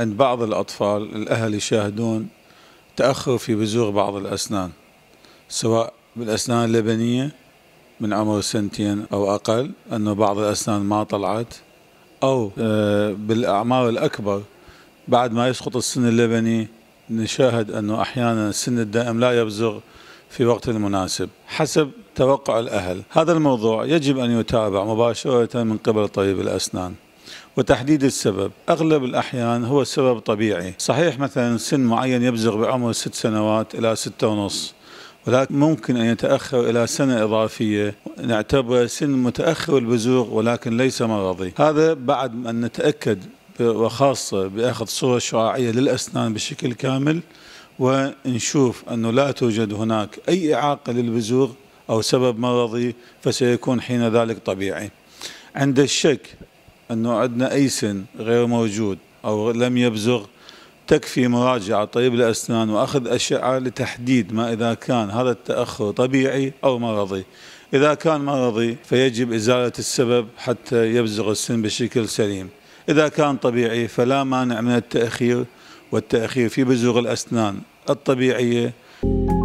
عند بعض الأطفال الأهل يشاهدون تأخر في بزوغ بعض الأسنان سواء بالأسنان اللبنية من عمر سنتين أو أقل أنه بعض الأسنان ما طلعت أو آه، بالأعمار الأكبر بعد ما يسقط السن اللبني نشاهد أنه أحيانا السن الدائم لا يبزغ في وقت المناسب حسب توقع الأهل هذا الموضوع يجب أن يتابع مباشرة من قبل طبيب الأسنان وتحديد السبب أغلب الأحيان هو سبب طبيعي صحيح مثلا سن معين يبزغ بعمر ست سنوات إلى ستة ونص ولكن ممكن أن يتأخر إلى سنة إضافية نعتبره سن متأخر البزوغ ولكن ليس مرضي هذا بعد أن نتأكد وخاصة بأخذ صورة شعاعية للأسنان بشكل كامل ونشوف أنه لا توجد هناك أي إعاقة للبزوغ أو سبب مرضي فسيكون حين ذلك طبيعي عند الشك أنه عندنا أي سن غير موجود أو لم يبزغ تكفي مراجعة طبيب الأسنان وأخذ أشعة لتحديد ما إذا كان هذا التأخر طبيعي أو مرضي إذا كان مرضي فيجب إزالة السبب حتى يبزغ السن بشكل سليم إذا كان طبيعي فلا مانع من التأخير والتأخير في بزوغ الأسنان الطبيعية